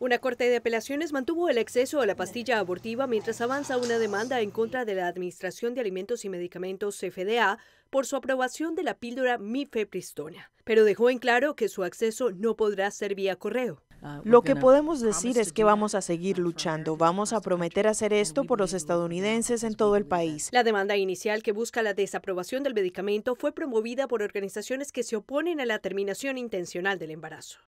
Una corte de apelaciones mantuvo el acceso a la pastilla abortiva mientras avanza una demanda en contra de la Administración de Alimentos y Medicamentos CFDA, por su aprobación de la píldora mifepristona, pero dejó en claro que su acceso no podrá ser vía correo. Ah, lo que podemos decir es que vamos a seguir luchando, vamos a prometer hacer esto por los estadounidenses en todo el país. La demanda inicial que busca la desaprobación del medicamento fue promovida por organizaciones que se oponen a la terminación intencional del embarazo.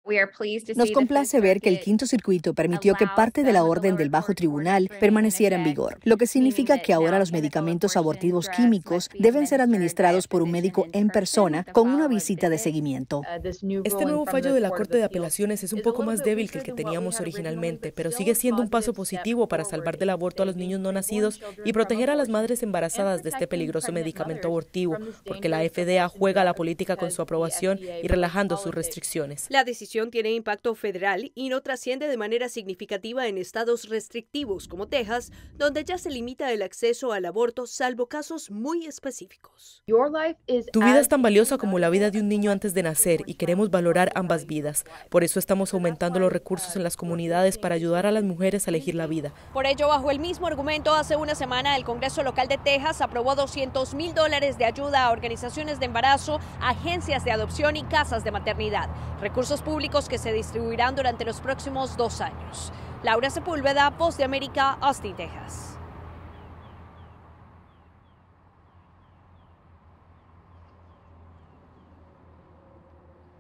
Nos complace ver que el quinto circuito permitió que parte de la orden del bajo tribunal permaneciera en vigor, lo que significa que ahora los medicamentos abortivos químicos deben ser administrados por un médico en persona con una visita de seguimiento. Uh, este nuevo fallo de la Corte de Apelaciones es un poco más débil que el que teníamos originalmente, pero sigue siendo un paso positivo para salvar del aborto a los niños no nacidos y proteger a las madres embarazadas de este peligroso medicamento abortivo, porque la FDA juega la política con su aprobación y relajando sus restricciones. La decisión tiene impacto federal y no trasciende de manera significativa en estados restrictivos como Texas, donde ya se limita el acceso al aborto salvo casos muy específicos. Tu vida es tan valiosa como la vida de un niño antes de nacer y queremos valorar ambas vidas. Por eso estamos aumentando los recursos en las comunidades para ayudar a las mujeres a elegir la vida. Por ello, bajo el mismo argumento, hace una semana el Congreso Local de Texas aprobó 200 mil dólares de ayuda a organizaciones de embarazo, agencias de adopción y casas de maternidad, recursos públicos que se distribuirán durante los próximos dos años. Laura Sepúlveda, post de América, Austin, Texas.